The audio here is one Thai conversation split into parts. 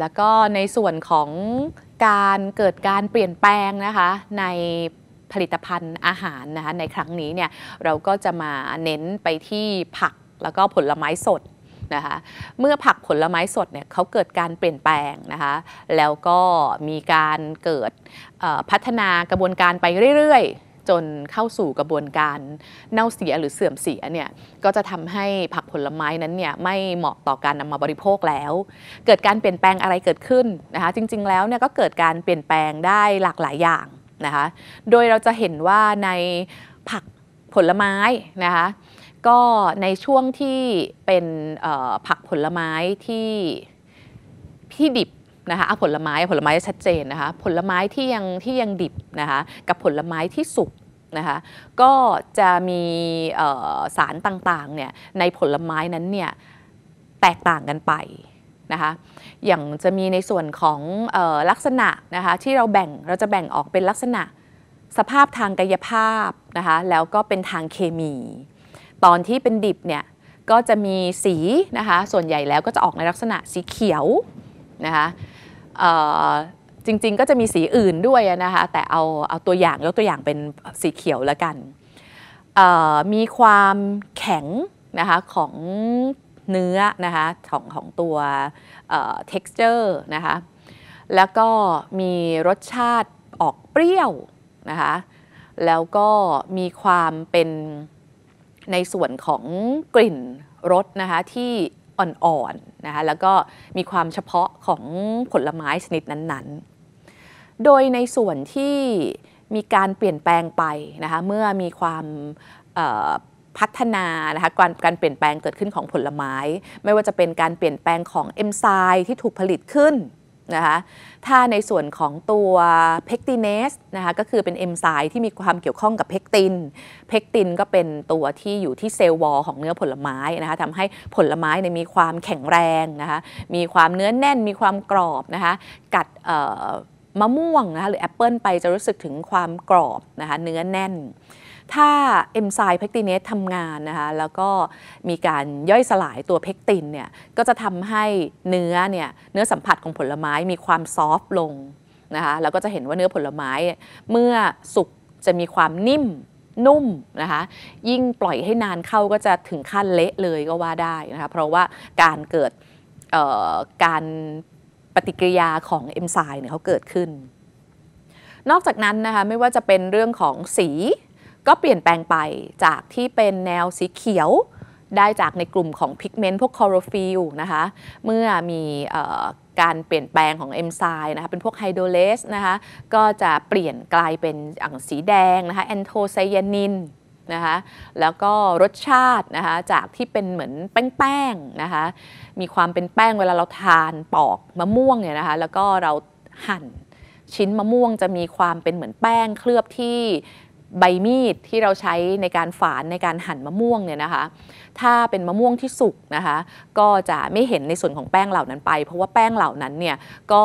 แล้วก็ในส่วนของการเกิดการเปลี่ยนแปลงนะคะในผลิตภัณฑ์อาหารนะคะในครั้งนี้เนี่ยเราก็จะมาเน้นไปที่ผักแล้วก็ผลไม้สดนะคะเมื่อผักผลไม้สดเนี่ยเขาเกิดการเปลี่ยนแปลงนะคะแล้วก็มีการเกิดพัฒนากระบวนการไปเรื่อยจนเข้าสู่กระบวนการเน่าเสียหรือเสื่อมเสียเนี่ยก็จะทำให้ผักผลไม้นั้นเนี่ยไม่เหมาะต่อการนำมาบริโภคแล้ว เกิดการเปลี่ยนแปลงอะไรเกิดขึ้นนะคะจริงๆแล้วเนี่ยก็เกิดการเปลี่ยนแปลงได้หลากหลายอย่างนะคะโดยเราจะเห็นว่าในผักผลไม้นะคะก็ในช่วงที่เป็นผักผลไม้ที่ที่ดิบนะคะผลไม้ผลไม้ชัดเจนนะคะผลไม้ที่ยังที่ยังดิบนะคะกับผลไม้ที่สุกนะคะก็จะมีสารต่างๆเนี่ยในผลไม้นั้นเนี่ยแตกต่างกันไปนะคะอย่างจะมีในส่วนของออลักษณะนะคะที่เราแบ่งเราจะแบ่งออกเป็นลักษณะสภาพทางกายภาพนะคะแล้วก็เป็นทางเคมี ตอนที่เป็นดิบเนี่ยก็จะมีสีนะคะส่วนใหญ่แล้วก็จะออกในลักษณะสีเขียวนะคะจริงๆก็จะมีสีอื่นด้วยนะคะแต่เอาเอาตัวอย่างยกตัวอย่างเป็นสีเขียวแล้วกัน มีความแข็งนะคะของเนื้อนะคะของของตัว texture นะคะแล้วก็มีรสชาติออกเปรี้ยวนะคะแล้วก็มีความเป็นในส่วนของกลิ่นรสนะคะที่อ่อนๆ นะคะ แล้วก็มีความเฉพาะของผลไม้ชนิดนั้นๆ โดยในส่วนที่มีการเปลี่ยนแปลงไปนะคะ เมื่อมีความพัฒนานะคะการการเปลี่ยนแปลงเกิดขึ้นของผลไม้ ไม่ว่าจะเป็นการเปลี่ยนแปลงของเอนไซม์ที่ถูกผลิตขึ้นนะคะถ้าในส่วนของตัวเพกตินเนสนะคะก็คือเป็นเอนไซม์ที่มีความเกี่ยวข้องกับเพกตินเพกตินก็เป็นตัวที่อยู่ที่เซลล์วอลของเนื้อผลไม้นะคะทำให้ผลไม้ในมีความแข็งแรงนะคะมีความเนื้อแน่นมีความกรอบนะคะกัดมะม่วงนะคะหรือแอปเปิลไปจะรู้สึกถึงความกรอบนะคะเนื้อแน่นถ้าเอนไซม์เพกตินเนสทำงานนะคะแล้วก็มีการย่อยสลายตัวเพกตินเนี่ยก็จะทำให้เนื้อเนี่ยเนื้อสัมผัสของผลไม้มีความซอฟต์ลงนะคะแล้วก็จะเห็นว่าเนื้อผลไม้เมื่อสุกจะมีความนิ่มนุ่มนะคะยิ่งปล่อยให้นานเข้าก็จะถึงขั้นเละเลยก็ว่าได้นะคะเพราะว่าการเกิดการปฏิกิริยาของเอนไซม์เนี่ยเขาเกิดขึ้น นอกจากนั้นนะคะไม่ว่าจะเป็นเรื่องของสีก็เปลี่ยนแปลงไปจากที่เป็นแนวสีเขียวได้จากในกลุ่มของพิกเมนต์พวกคลอโรฟิลนะคะเมื่อมีการเปลี่ยนแปลงของเอนไซม์นะคะเป็นพวกไฮโดรเลสนะคะก็จะเปลี่ยนกลายเป็นอย่างสีแดงนะคะแอนโทไซยานินนะคะแล้วก็รสชาตินะคะจากที่เป็นเหมือนแป้งๆนะคะมีความเป็นแป้งเวลาเราทานปอกมะม่วงเนี่ยนะคะแล้วก็เราหั่นชิ้นมะม่วงจะมีความเป็นเหมือนแป้งเคลือบที่ใบมีดที่เราใช้ในการฝานในการหั่นมะม่วงเนี่ยนะคะ ถ้าเป็นมะม่วงที่สุกนะคะ ก็จะไม่เห็นในส่วนของแป้งเหล่านั้นไป เพราะว่าแป้งเหล่านั้นเนี่ย ก็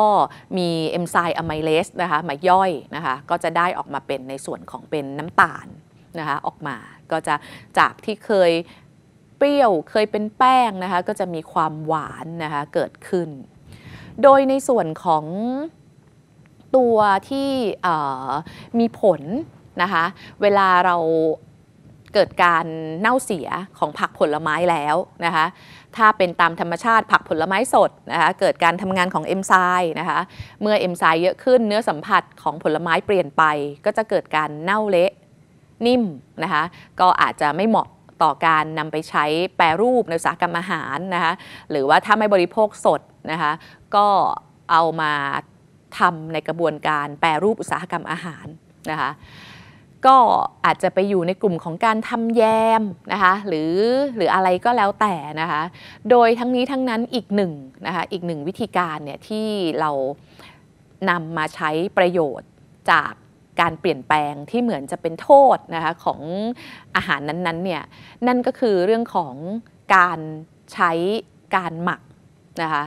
มีเอนไซม์อะไมเลสนะคะมาย่อยนะคะ ก็จะได้ออกมาเป็นในส่วนของเป็นน้ำตาลนะคะออกมา ก็จะจากที่เคยเปรี้ยวเคยเป็นแป้งนะคะ ก็จะมีความหวานนะคะเกิดขึ้น โดยในส่วนของตัวที่มีผลนะคะเวลาเราเกิดการเน่าเสียของผักผลไม้แล้วนะคะถ้าเป็นตามธรรมชาติผักผลไม้สดนะคะเกิดการทำงานของเอนไซม์นะคะเมื่อเอนไซม์เยอะขึ้นเนื้อสัมผัสของผลไม้เปลี่ยนไป ก็จะเกิดการเน่าเละ นิ่มนะคะก็อาจจะไม่เหมาะต่อการนำไปใช้แปรรูปในอุตสาหกรรมอาหารนะคะหรือว่าถ้าไม่บริโภคสดนะคะก็เอามาทำในกระบวนการแปรรูปอุตสาหกรรมอาหารนะคะก็อาจจะไปอยู่ในกลุ่มของการทำแยมนะคะหรือหรืออะไรก็แล้วแต่นะคะโดยทั้งนี้ทั้งนั้นอีกหนึ่งนะคะอีกหนึ่งวิธีการเนี่ยที่เรานำมาใช้ประโยชน์จากการเปลี่ยนแปลงที่เหมือนจะเป็นโทษนะคะของอาหารนั้นๆเนี่ยนั่นก็คือเรื่องของการใช้การหมักนะคะ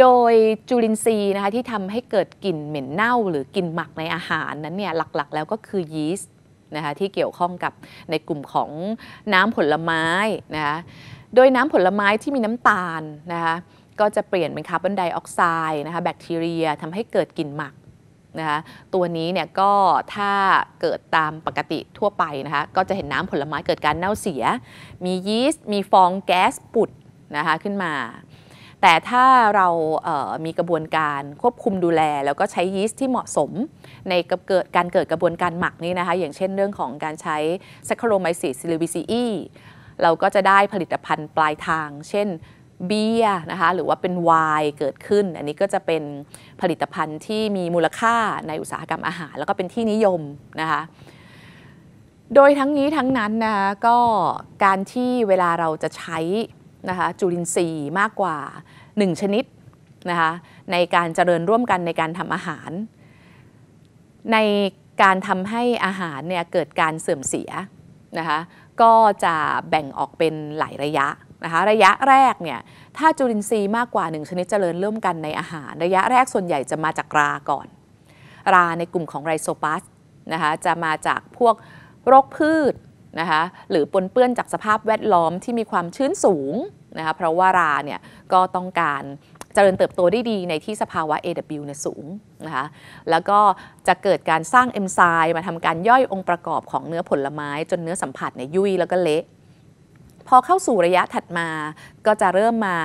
โดยจุลินทรีย์นะคะที่ทำให้เกิดกลิ่นเหม็นเน่าหรือกลิ่นหมักในอาหารนั้นเนี่ยหลักๆ แล้วก็คือยีสต์นะคะที่เกี่ยวข้องกับในกลุ่มของน้ำผลไม้นะคะโดยน้ำผลไม้ที่มีน้ำตาลนะคะก็จะเปลี่ยนเป็นคาร์บอนไดออกไซด์นะคะแบคทีเรียทำให้เกิดกลิ่นหมักนะคะตัวนี้เนี่ยก็ถ้าเกิดตามปกติทั่วไปนะคะก็จะเห็นน้ำผลไม้เกิดการเน่าเสีย มียีสต์มีฟองแก๊สปุดนะคะขึ้นมาแต่ถ้าเรามีกระบวนการควบคุมดูแล แล้วก็ใช้ยีสต์ที่เหมาะสมในเกิดการเกิดกระบวนการหมักนี้นะคะ อย่างเช่นเรื่องของการใช้ซั c ค h a r o m y c e s ิ e ิ e ซีอีเราก็จะได้ผลิตภัณฑ์ปลายทางเช่นเบียร์นะคะหรือว่าเป็นไวน์เกิดขึ้น อันนี้ก็จะเป็นผลิตภัณฑ์ที่มีมูลค่าในอุตสาหกรรมอาหาร แล้วก็เป็นที่นิยมนะคะ โดยทั้งนี้ทั้งนั้นนะก็การที่เวลาเราจะใช้นะคะจุลินทรีย์มากกว่า1ชนิดนะคะในการเจริญร่วมกันในการทำอาหาร ในการทำให้อาหารเนี่ยเกิดการเสื่อมเสียนะคะก็จะแบ่งออกเป็นหลายระยะนะคะระยะแรกเนี่ยถ้าจุลินทรีย์มากกว่า 1 ชนิดเจริญร่วมกันในอาหาร ระยะแรกส่วนใหญ่จะมาจากราก่อน ราในกลุ่มของไรโซปัสนะคะจะมาจากพวกโรคพืชนะคะหรือปนเปื้อนจากสภาพแวดล้อมที่มีความชื้นสูงนะคะ เพราะว่าราเนี่ยก็ต้องการจริญเติบโตได้ดีในที่สภาวะ AW เนี่ยสูงนะคะ แล้วก็จะเกิดการสร้างเอนไซม์มาทำการย่อยองค์ประกอบของเนื้อผลไม้ จนเนื้อสัมผัสเนี่ยยุ่ยแล้วก็เละ พอเข้าสู่ระยะถัดมาก็จะเริ่มมา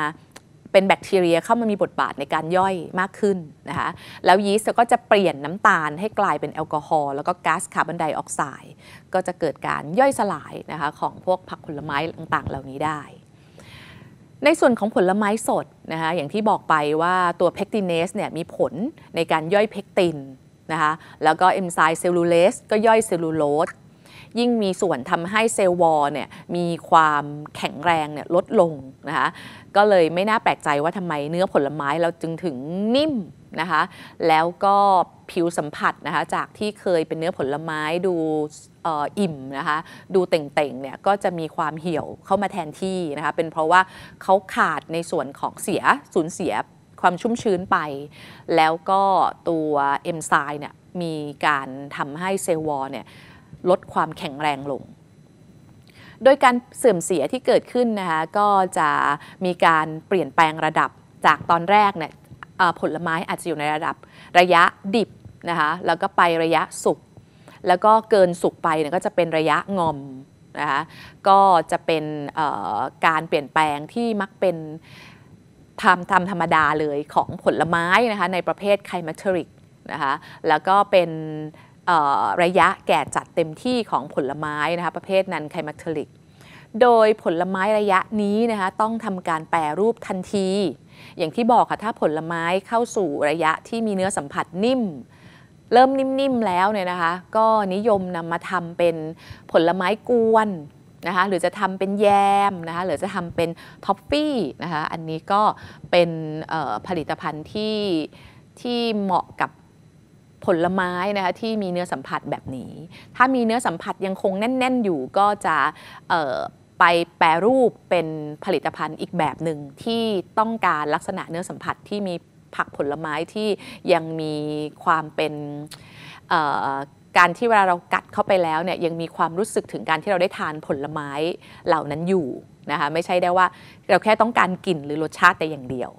เป็นแบคทีเรียเข้ามามีบทบาทในการย่อยมากขึ้นนะคะ แล้วยีสต์ก็จะเปลี่ยนน้ำตาลให้กลายเป็นแอลกอฮอล์แล้วก็ก๊าซคาร์บอนไดออกไซด์ ก็จะเกิดการย่อยสลายนะคะของพวกผักผลไม้ต่างๆเหล่านี้ได้ ในส่วนของผลไม้สดนะคะอย่างที่บอกไปว่าตัวเพกตินเนสเนี่ยมีผลในการย่อยเพกตินนะคะแล้วก็เอนไซม์เซลลูเลสก็ย่อยเซลลูโลสยิ่งมีส่วนทำให้เซลล์วอลเนี่ยมีความแข็งแรงเนี่ยลดลงนะคะก็เลยไม่น่าแปลกใจว่าทำไมเนื้อผลไม้เราจึงถึงนิ่มนะคะแล้วก็ผิวสัมผัสนะคะจากที่เคยเป็นเนื้อผลไม้ดูอิ่มนะคะดูเต่งๆเนี่ยก็จะมีความเหี่ยวเข้ามาแทนที่นะคะเป็นเพราะว่าเขาขาดในส่วนของเสียสูญเสียความชุ่มชื้นไป แล้วก็ตัวเอนไซม์เนี่ยมีการทำให้เซลล์วอลเนี่ยลดความแข็งแรงลง โดยการเสื่อมเสียที่เกิดขึ้นนะคะก็จะมีการเปลี่ยนแปลงระดับ จากตอนแรกเนี่ยผลไม้อาจจะอยู่ในระดับระยะดิบนะคะแล้วก็ไประยะสุกแล้วก็เกินสุกไปเนี่ยก็จะเป็นระยะงอมนะคะก็จะเป็นการเปลี่ยนแปลงที่มักเป็นทำทำธรรมดาเลยของผลไม้นะคะในประเภทไคมาเทริกนะคะแล้วก็เป็นระยะแก่จัดเต็มที่ของผลไม้นะคะประเภทนันไคมัคทลิกโดยผลไม้ระยะนี้นะคะต้องทำการแปรรูปทันที อย่างที่บอกค่ะถ้าผลไม้เข้าสู่ระยะที่มีเนื้อสัมผัสนิ่ม เริ่มนิ่มๆแล้วเนี่ยนะคะก็นิยมนำมาทำเป็นผลไม้กวนนะคะหรือจะทำเป็นแยมนะคะหรือจะทำเป็นท็อปฟี่นะคะอันนี้ก็เป็นผลิตภัณฑ์ที่ที่เหมาะกับผลไม้นะคะ ที่มีเนื้อสัมผัสแบบนี้ ถ้ามีเนื้อสัมผัสยังคงแน่นๆอยู่ก็จะไปแปรรูปเป็นผลิตภัณฑ์อีกแบบหนึ่งที่ต้องการลักษณะเนื้อสัมผัสที่มีผักผลไม้ที่ยังมีความเป็นการที่เวลาเรากัดเข้าไปแล้วเนี่ยยังมีความรู้สึกถึงการที่เราได้ทานผลไม้เหล่านั้นอยู่นะคะไม่ใช่ได้ว่าเราแค่ต้องการกลิ่นหรือรสชาติแต่อย่างเดียว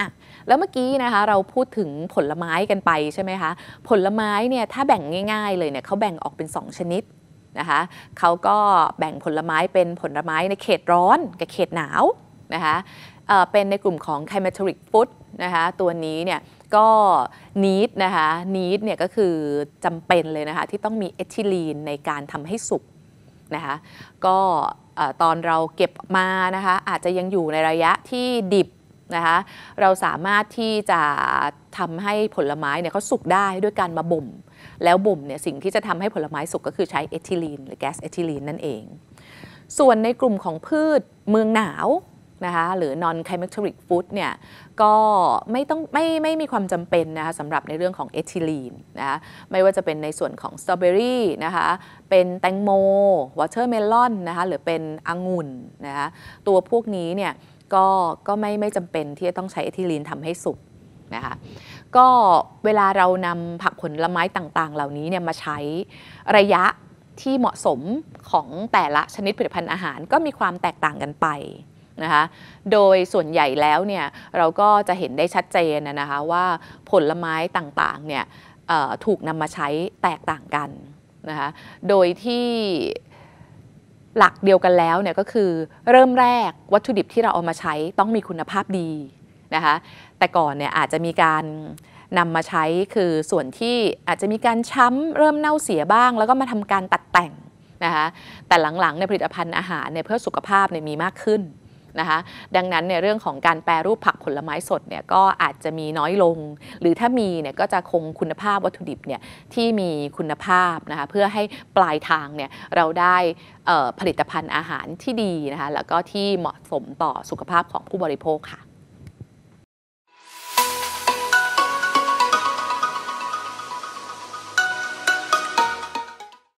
อ่ะแล้วเมื่อกี้นะคะเราพูดถึงผลไม้กันไปใช่ไหมคะ ผลไม้เนี่ยถ้าแบ่งง่าย ๆ เลยเนี่ยเขาแบ่งออกเป็น 2 ชนิดนะคะเขาก็แบ่งผลไม้เป็นผลไม้ในเขตร้อนกับเขตหนาวนะคะเป็นในกลุ่มของ c l i m a t o r i c food นะคะตัวนี้เนี่ยก็นีดนะคะนีดเนี่ยก็คือจำเป็นเลยนะคะที่ต้องมีเอทิลีนในการทำให้สุกนะคะก็ตอนเราเก็บมานะคะอาจจะยังอยู่ในระยะที่ดิบนะคะเราสามารถที่จะทำให้ผลไม้เนี่ยเขาสุกได้ด้วยการมาบ่ม แล้วบ่มเนี่ยสิ่งที่จะทำให้ผลไม้สุกก็คือใช้เอทิลีนหรือแก๊สเอทิลีนนั่นเอง ส่วนในกลุ่มของพืชเมืองหนาวนะคะหรือ non climateric food เนี่ยก็ไม่ต้องไม่ไม่มีความจำเป็นนะคะสำหรับในเรื่องของเอทิลีนนะคะไม่ว่าจะเป็นในส่วนของสตรอเบอรี่นะคะเป็นแตงโมวอเตอร์เมลอนนะคะหรือเป็นองุ่นนะคะตัวพวกนี้เนี่ยก็ก็ไม่ไม่จำเป็นที่จะต้องใช้เอทิลีนทำให้สุกนะคะก็เวลาเรานำผักผลไม้ต่างๆ เหล่านี้เนี่ยมาใช้ระยะที่เหมาะสมของแต่ละชนิดผลิตภัณฑ์อาหารก็มีความแตกต่างกันไปนะคะโดยส่วนใหญ่แล้วเนี่ยเราก็จะเห็นได้ชัดเจนนะคะว่าผลไม้ต่างๆเนี่ยถูกนำมาใช้แตกต่างกันนะคะโดยที่หลักเดียวกันแล้วเนี่ยก็คือเริ่มแรกวัตถุดิบที่เราเอามาใช้ต้องมีคุณภาพดีนะคะแต่ก่อนเนี่ยอาจจะมีการนำมาใช้คือส่วนที่อาจจะมีการช้ำเริ่มเน่าเสียบ้าง แล้วก็มาทำการตัดแต่งนะคะแต่หลังๆในผลิตภัณฑ์อาหารเนี่ยเพื่อสุขภาพเนี่ยมีมากขึ้นนะคะ ดังนั้นในเรื่องของการแปรรูปผักผลไม้สดเนี่ยก็อาจจะมีน้อยลง หรือถ้ามีเนี่ยก็จะคงคุณภาพวัตถุดิบเนี่ยที่มีคุณภาพนะคะเพื่อให้ปลายทางเนี่ยเราได้ผลิตภัณฑ์อาหารที่ดีนะคะแล้วก็ที่เหมาะสมต่อสุขภาพของผู้บริโภคค่ะ